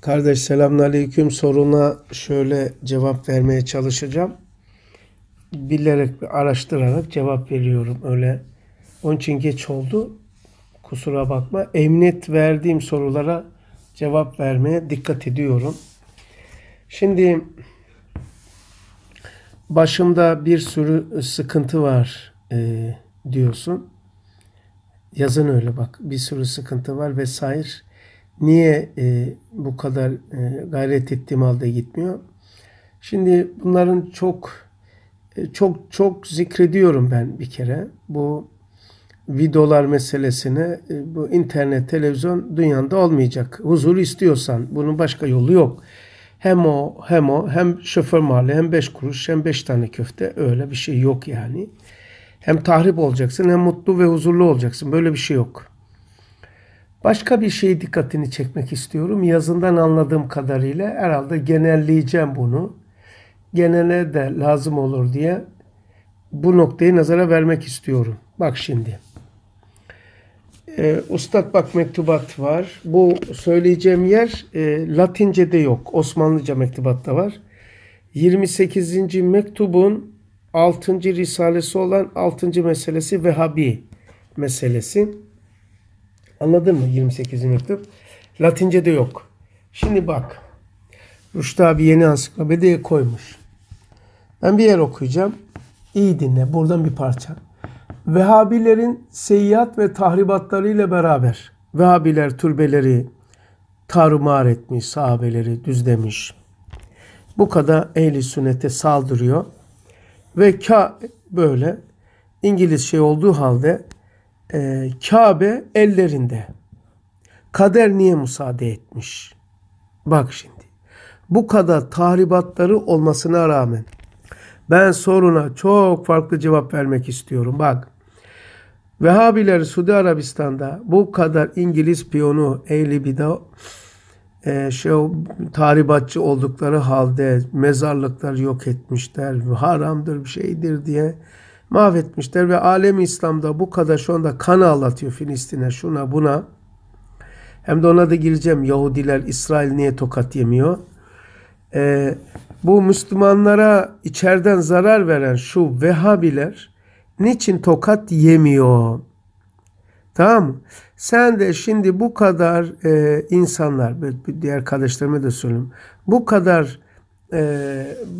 Kardeş selamünaleyküm soruna şöyle cevap vermeye çalışacağım. Bilerek, araştırarak cevap veriyorum öyle. Onun için geç oldu. Kusura bakma. Emniyet verdiğim sorulara cevap vermeye dikkat ediyorum. Şimdi başımda bir sürü sıkıntı var e, diyorsun. Yazın öyle bak. Bir sürü sıkıntı var vesaire Niye e, bu kadar e, gayret ettiğim halde gitmiyor? Şimdi bunların çok e, çok çok zikrediyorum ben bir kere. Bu videolar meselesini, e, bu internet, televizyon dünyanda olmayacak. Huzur istiyorsan bunun başka yolu yok. Hem o hem o hem şoför mahalle hem beş kuruş hem beş tane köfte öyle bir şey yok yani. Hem tahrip olacaksın hem mutlu ve huzurlu olacaksın. Böyle bir şey yok. Başka bir şey dikkatini çekmek istiyorum. Yazından anladığım kadarıyla herhalde genelleyeceğim bunu. Genele de lazım olur diye bu noktayı nazara vermek istiyorum. Bak şimdi. E, Ustad bak mektubat var. Bu söyleyeceğim yer e, Latince'de yok. Osmanlıca mektubatta var. 28. mektubun 6. risalesi olan 6. meselesi Vehhabi meselesi. Anladın mı 28. mektup? Latince'de yok. Şimdi bak. Rüştü abi yeni ansiklopediye koymuş. Ben bir yer okuyacağım. İyi dinle. Buradan bir parça. Vehhabilerin seyyat ve tahribatlarıyla beraber Vehhabiler türbeleri tarumar etmiş, sahabeleri düzlemiş. Bu kadar ehli sünnete saldırıyor. Ve ka böyle İngiliz şey olduğu halde e, Kabe ellerinde. Kader niye müsaade etmiş? Bak şimdi. Bu kadar tahribatları olmasına rağmen ben soruna çok farklı cevap vermek istiyorum. Bak. Vehhabiler Suudi Arabistan'da bu kadar İngiliz piyonu ehli bida e, şey, tahribatçı oldukları halde mezarlıklar yok etmişler. Haramdır bir şeydir diye mahvetmişler ve alem İslam'da bu kadar şu anda kan ağlatıyor Filistin'e şuna buna. Hem de ona da gireceğim. Yahudiler İsrail niye tokat yemiyor? Ee, bu Müslümanlara içeriden zarar veren şu Vehhabiler niçin tokat yemiyor? Tamam mı? Sen de şimdi bu kadar e, insanlar, diğer kardeşlerime de söyleyeyim. Bu kadar e,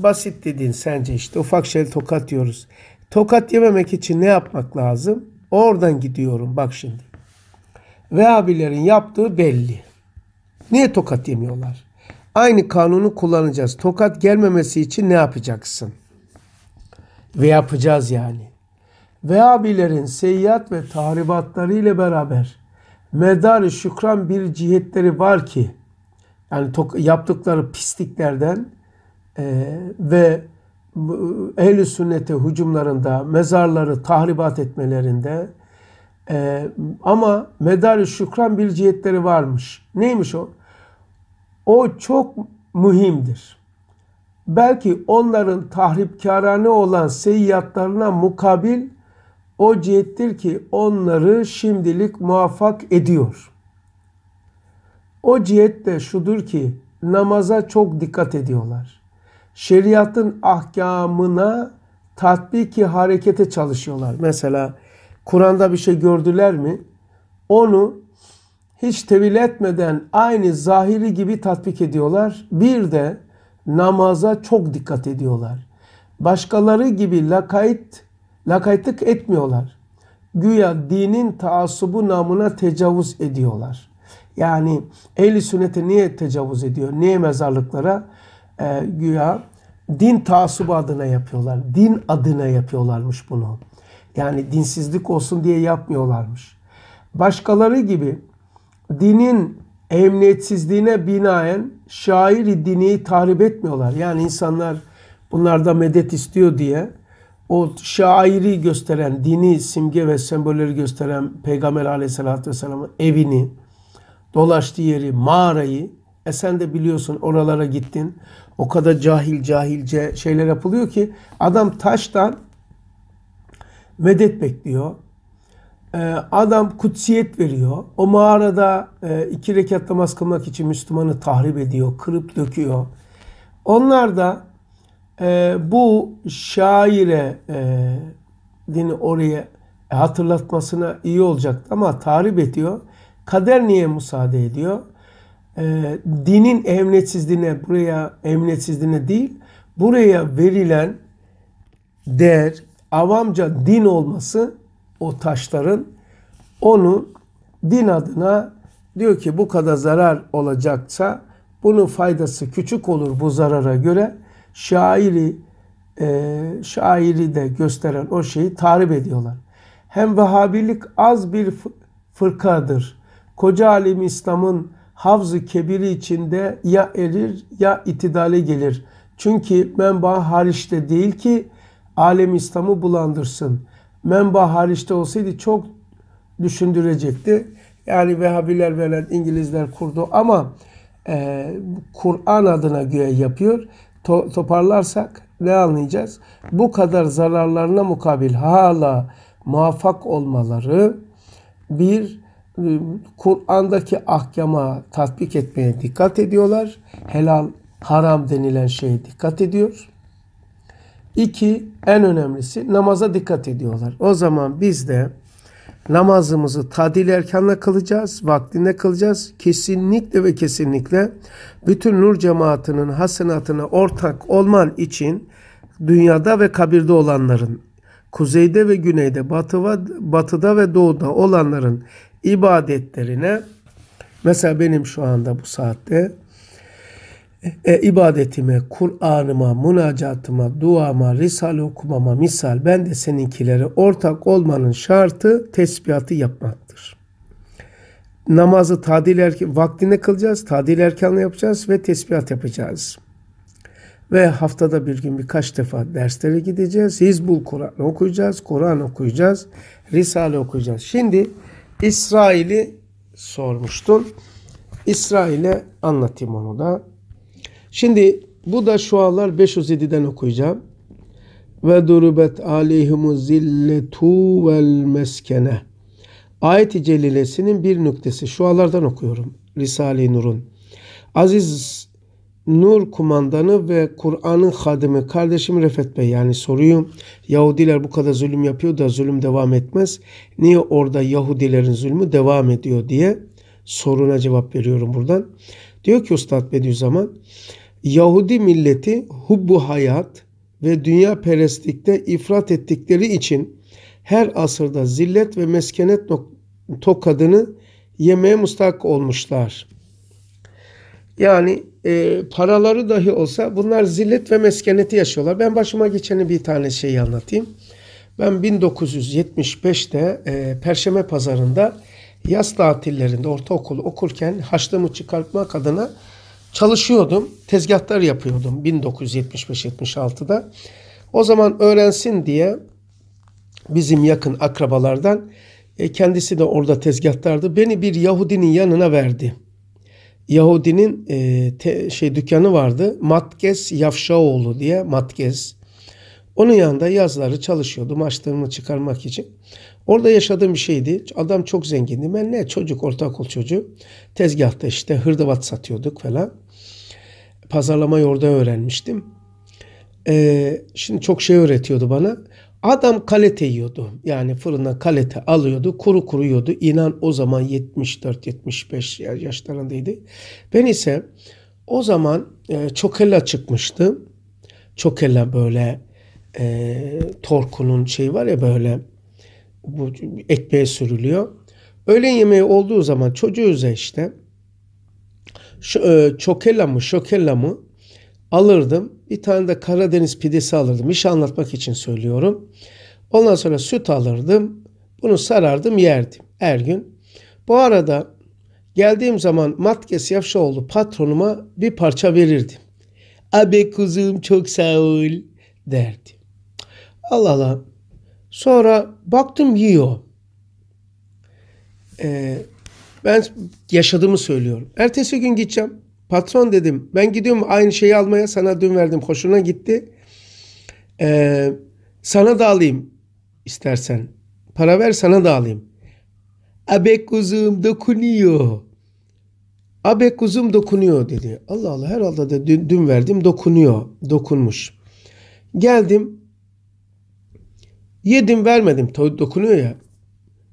basit dedin sence işte ufak şey tokat diyoruz. Tokat yememek için ne yapmak lazım? Oradan gidiyorum bak şimdi. Vehhabilerin yaptığı belli. Niye tokat yemiyorlar? Aynı kanunu kullanacağız. Tokat gelmemesi için ne yapacaksın? Ve yapacağız yani. Vehhabilerin seyyat ve tahribatları ile beraber medarı şükran bir cihetleri var ki yani yaptıkları pisliklerden e, ve ehli sünnete hücumlarında, mezarları tahribat etmelerinde e, ama medar şükran bir cihetleri varmış. Neymiş o? O çok mühimdir. Belki onların tahripkarane olan seyyatlarına mukabil o cihettir ki onları şimdilik muvaffak ediyor. O cihet de şudur ki namaza çok dikkat ediyorlar şeriatın ahkamına tatbiki harekete çalışıyorlar. Mesela Kur'an'da bir şey gördüler mi? Onu hiç tevil etmeden aynı zahiri gibi tatbik ediyorlar. Bir de namaza çok dikkat ediyorlar. Başkaları gibi lakayt, lakaytlık etmiyorlar. Güya dinin taassubu namına tecavüz ediyorlar. Yani ehli sünnete niye tecavüz ediyor? Niye mezarlıklara? e, güya din taasubu adına yapıyorlar. Din adına yapıyorlarmış bunu. Yani dinsizlik olsun diye yapmıyorlarmış. Başkaları gibi dinin emniyetsizliğine binaen şairi dini tahrip etmiyorlar. Yani insanlar bunlarda medet istiyor diye o şairi gösteren, dini simge ve sembolleri gösteren Peygamber aleyhissalatü vesselamın evini, dolaştığı yeri, mağarayı e sen de biliyorsun oralara gittin. O kadar cahil cahilce şeyler yapılıyor ki adam taştan medet bekliyor. E, adam kutsiyet veriyor. O mağarada e, iki rekat namaz kılmak için Müslümanı tahrip ediyor, kırıp döküyor. Onlar da e, bu şaire dini oraya hatırlatmasına iyi olacak ama tahrip ediyor. Kader niye müsaade ediyor? e, dinin emniyetsizliğine buraya emniyetsizliğine değil buraya verilen değer avamca din olması o taşların onu din adına diyor ki bu kadar zarar olacaksa bunun faydası küçük olur bu zarara göre şairi e, şairi de gösteren o şeyi tarif ediyorlar. Hem vahabilik az bir fırkadır. Koca alim İslam'ın havzı kebiri içinde ya erir ya itidale gelir. Çünkü menba hariçte değil ki alem İslam'ı bulandırsın. Menba hariçte olsaydı çok düşündürecekti. Yani Vehhabiler veren İngilizler kurdu ama e, Kur'an adına göğe yapıyor. To toparlarsak ne anlayacağız? Bu kadar zararlarına mukabil hala muvaffak olmaları bir ee, Kur'an'daki ahkama tatbik etmeye dikkat ediyorlar. Helal, haram denilen şeye dikkat ediyor. İki, en önemlisi namaza dikkat ediyorlar. O zaman biz de namazımızı tadil erkanla kılacağız, vaktinde kılacağız. Kesinlikle ve kesinlikle bütün nur cemaatinin hasenatına ortak olman için dünyada ve kabirde olanların, kuzeyde ve güneyde, batıda ve doğuda olanların ibadetlerine mesela benim şu anda bu saatte e, ibadetime, Kur'an'ıma, münacatıma, duama, risale okumama misal ben de seninkileri ortak olmanın şartı tesbihatı yapmaktır. Namazı tadil erken, vaktinde kılacağız, tadil erkanla yapacağız ve tesbihat yapacağız. Ve haftada bir gün birkaç defa derslere gideceğiz. Hizbul Kur'an okuyacağız, Kur'an okuyacağız, Risale okuyacağız. Şimdi İsrail'i sormuştun. İsrail'e anlatayım onu da. Şimdi bu da şualar 507'den okuyacağım. Ve durubet aleyhimu zilletu vel meskene. Ayet-i Celilesinin bir nüktesi. Şualardan okuyorum. Risale-i Nur'un. Aziz Nur kumandanı ve Kur'an'ın hadimi kardeşim Refet Bey yani soruyu Yahudiler bu kadar zulüm yapıyor da zulüm devam etmez. Niye orada Yahudilerin zulmü devam ediyor diye soruna cevap veriyorum buradan. Diyor ki Üstad Bediüzzaman Yahudi milleti hubbu hayat ve dünya perestlikte ifrat ettikleri için her asırda zillet ve meskenet tokadını yemeye mustak olmuşlar. Yani e, paraları dahi olsa bunlar zillet ve meskeneti yaşıyorlar. Ben başıma geçeni bir tane şeyi anlatayım. Ben 1975'te e, Perşembe pazarında yaz tatillerinde ortaokul okurken haçlımı çıkartmak adına çalışıyordum. Tezgahlar yapıyordum 1975-76'da. O zaman öğrensin diye bizim yakın akrabalardan e, kendisi de orada tezgahtardı. Beni bir Yahudinin yanına verdi. Yahudinin e, te, şey dükkanı vardı. Matkes Yavşaoğlu diye Matkes. Onun yanında yazları çalışıyordum açlığımı çıkarmak için. Orada yaşadığım bir şeydi. Adam çok zengindi. Ben ne çocuk, ortaokul çocuğu. Tezgahta işte hırdavat satıyorduk falan. Pazarlamayı orada öğrenmiştim. Ee, şimdi çok şey öğretiyordu bana. Adam kalete yiyordu. Yani fırına kalete alıyordu. Kuru kuru yiyordu İnan o zaman 74-75 yaşlarındaydı. Ben ise o zaman e, çokella çıkmıştı. Çokella böyle e, torkunun şeyi var ya böyle bu ekmeğe sürülüyor. Öğlen yemeği olduğu zaman çocuğuz işte şu, e, çokella mı şokella mı alırdım bir tane de Karadeniz pidesi alırdım. İş anlatmak için söylüyorum. Ondan sonra süt alırdım. Bunu sarardım yerdim her gün. Bu arada geldiğim zaman Matkes Yavşoğlu patronuma bir parça verirdim. Abi kuzum çok sağ ol derdi. Allah Allah. Sonra baktım yiyor. Ee, ben yaşadığımı söylüyorum. Ertesi gün gideceğim. Patron dedim ben gidiyorum aynı şeyi almaya sana dün verdim hoşuna gitti. Ee, sana da alayım istersen. Para ver sana da alayım. Abek uzum dokunuyor. Abek uzum dokunuyor dedi. Allah Allah herhalde de dün, dün verdim dokunuyor. Dokunmuş. Geldim. Yedim vermedim. Dokunuyor ya.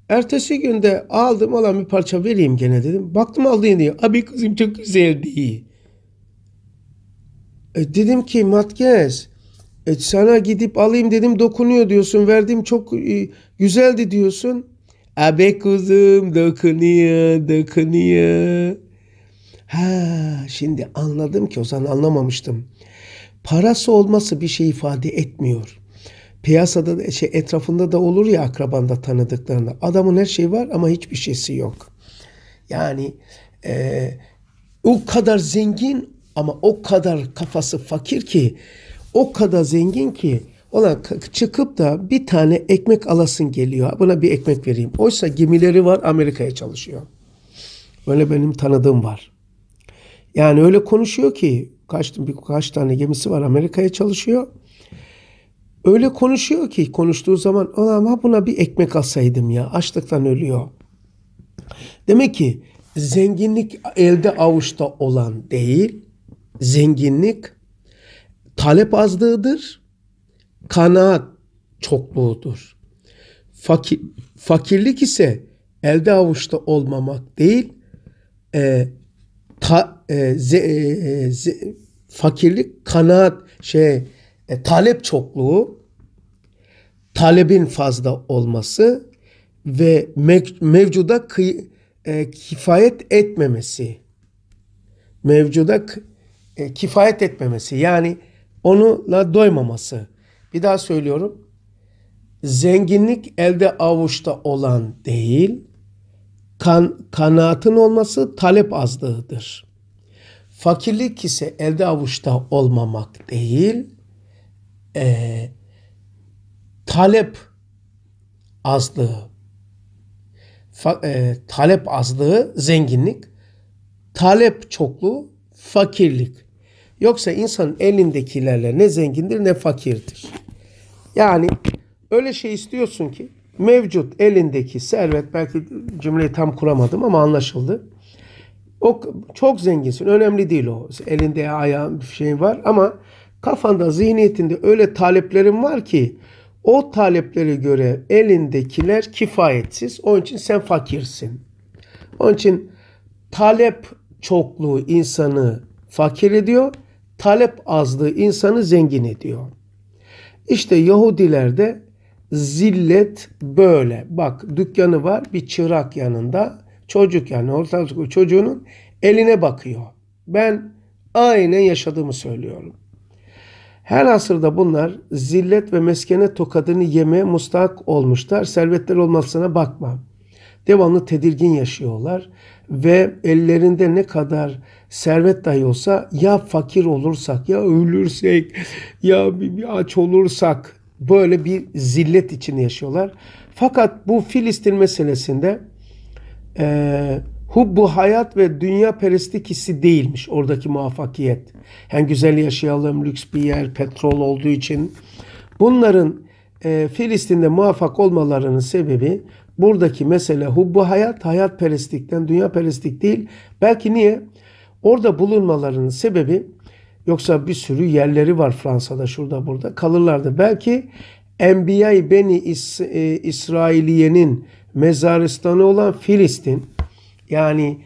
Ertesi günde aldım olan bir parça vereyim gene dedim. Baktım aldığını diyor. Abi kızım çok güzel diye. E dedim ki Matkes e sana gidip alayım dedim dokunuyor diyorsun. Verdiğim çok e, güzeldi diyorsun. Abi kızım dokunuyor dokunuyor. Ha şimdi anladım ki o zaman anlamamıştım. Parası olması bir şey ifade etmiyor.'' piyasada şey, etrafında da olur ya akrabanda tanıdıklarında. Adamın her şeyi var ama hiçbir şeysi yok. Yani e, o kadar zengin ama o kadar kafası fakir ki o kadar zengin ki ona çıkıp da bir tane ekmek alasın geliyor. Buna bir ekmek vereyim. Oysa gemileri var Amerika'ya çalışıyor. Böyle benim tanıdığım var. Yani öyle konuşuyor ki kaç, birkaç tane gemisi var Amerika'ya çalışıyor. Öyle konuşuyor ki konuştuğu zaman ama buna bir ekmek alsaydım ya açlıktan ölüyor. Demek ki zenginlik elde avuçta olan değil, zenginlik talep azlığıdır, kanaat çokluğudur. Fakir, fakirlik ise elde avuçta olmamak değil, e, ta, e, ze, e, e ze, fakirlik kanaat şey e, talep çokluğu talebin fazla olması ve mevcuda e, kifayet etmemesi. Mevcuda e, kifayet etmemesi. Yani onunla doymaması. Bir daha söylüyorum. Zenginlik elde avuçta olan değil, kan, kanaatın olması talep azlığıdır. Fakirlik ise elde avuçta olmamak değil, e, talep azlığı. Fa, e, talep azlığı zenginlik, talep çokluğu fakirlik. Yoksa insanın elindekilerle ne zengindir ne fakirdir. Yani öyle şey istiyorsun ki mevcut elindeki servet belki cümleyi tam kuramadım ama anlaşıldı. O çok zenginsin. Önemli değil o. Elinde ayağın bir şey var ama kafanda, zihniyetinde öyle taleplerin var ki o taleplere göre elindekiler kifayetsiz. Onun için sen fakirsin. Onun için talep çokluğu insanı fakir ediyor. Talep azlığı insanı zengin ediyor. İşte Yahudilerde zillet böyle. Bak dükkanı var bir çırak yanında. Çocuk yani ortaokul çocuğunun eline bakıyor. Ben aynen yaşadığımı söylüyorum. Her asırda bunlar zillet ve meskene tokadını yemeye mustahak olmuşlar. Servetler olmasına bakma. Devamlı tedirgin yaşıyorlar ve ellerinde ne kadar servet dahi olsa ya fakir olursak ya ölürsek ya bir, bir aç olursak böyle bir zillet içinde yaşıyorlar. Fakat bu Filistin meselesinde e, hubbu hayat ve dünya perestlik hissi değilmiş oradaki muvaffakiyet. Yani güzel yaşayalım, lüks bir yer, petrol olduğu için. Bunların e, Filistin'de muvaffak olmalarının sebebi buradaki mesele hubbu hayat, hayat perestlikten dünya perestlik değil. Belki niye? Orada bulunmalarının sebebi yoksa bir sürü yerleri var Fransa'da şurada burada kalırlardı. Belki Enbiya-i Beni İs- e, İsrailiye'nin mezaristanı olan Filistin yani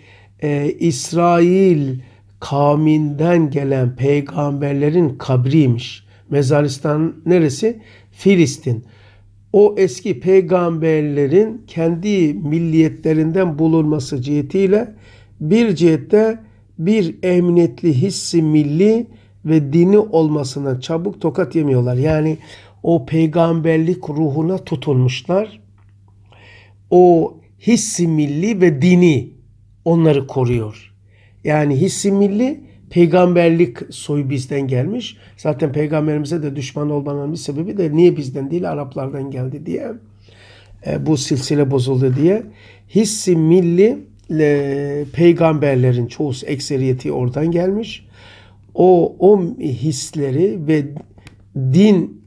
e, İsrail kavminden gelen peygamberlerin kabriymiş. Mezaristan neresi? Filistin. O eski peygamberlerin kendi milliyetlerinden bulunması cihetiyle bir cihette bir emniyetli hissi milli ve dini olmasına çabuk tokat yemiyorlar. Yani o peygamberlik ruhuna tutunmuşlar. O hissi milli ve dini onları koruyor. Yani hissi milli peygamberlik soyu bizden gelmiş. Zaten peygamberimize de düşman olmanın bir sebebi de niye bizden değil Araplardan geldi diye. E, bu silsile bozuldu diye. Hissi milli e, peygamberlerin çoğusu ekseriyeti oradan gelmiş. O, o hisleri ve din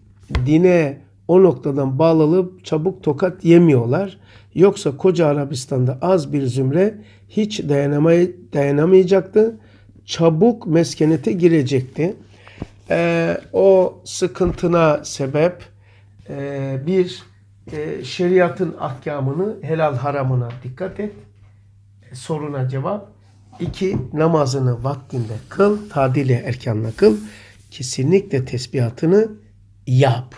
dine o noktadan bağlanıp çabuk tokat yemiyorlar. Yoksa koca Arabistan'da az bir zümre hiç dayanamay dayanamayacaktı. Çabuk meskenete girecekti. Ee, o sıkıntına sebep e, bir e, şeriatın ahkamını helal haramına dikkat et. Soruna cevap. İki, namazını vaktinde kıl, tadili erkanla kıl. Kesinlikle tesbihatını yap.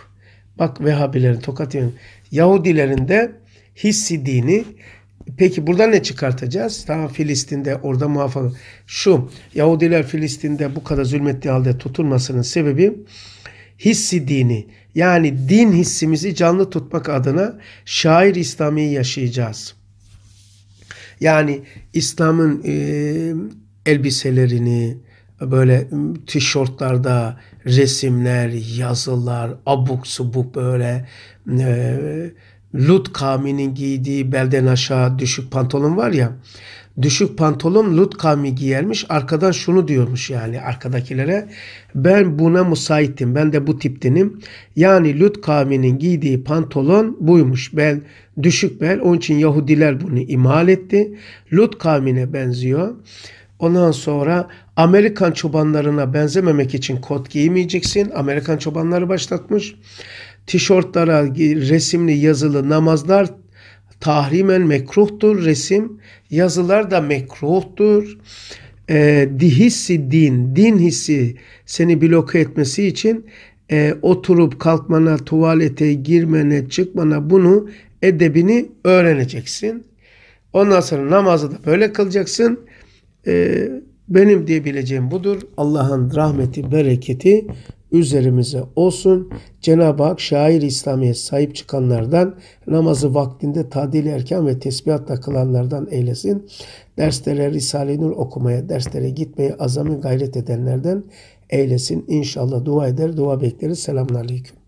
Bak Vehhabilerin, Tokat'ın, Yahudilerin de hissi Peki buradan ne çıkartacağız? Tamam Filistin'de orada muhafaza. Şu Yahudiler Filistin'de bu kadar zulmettiği halde tutulmasının sebebi hissi Yani din hissimizi canlı tutmak adına şair İslami yaşayacağız. Yani İslam'ın e, elbiselerini böyle ıı, tişörtlerde resimler, yazılar, abuk subuk böyle e, Lut kavminin giydiği belden aşağı düşük pantolon var ya düşük pantolon Lut kavmi giyermiş. Arkadan şunu diyormuş yani arkadakilere. Ben buna müsaitim. Ben de bu tiptenim. Yani Lut kavminin giydiği pantolon buymuş. Ben düşük bel. Onun için Yahudiler bunu imal etti. Lut kavmine benziyor. Ondan sonra Amerikan çobanlarına benzememek için kot giymeyeceksin. Amerikan çobanları başlatmış. Tişörtlere resimli yazılı namazlar tahrimen mekruhtur. Resim yazılar da mekruhtur. E, dihissi din, din hissi seni bloke etmesi için e, oturup kalkmana, tuvalete girmene, çıkmana bunu edebini öğreneceksin. Ondan sonra namazı da böyle kılacaksın. E, benim diyebileceğim budur. Allah'ın rahmeti, bereketi üzerimize olsun. Cenab-ı Hak şair İslamiye sahip çıkanlardan, namazı vaktinde tadil erken ve tesbihatla kılanlardan eylesin. Derslere Risale-i Nur okumaya, derslere gitmeye azami gayret edenlerden eylesin. İnşallah dua eder, dua bekleriz. Selamun Aleyküm.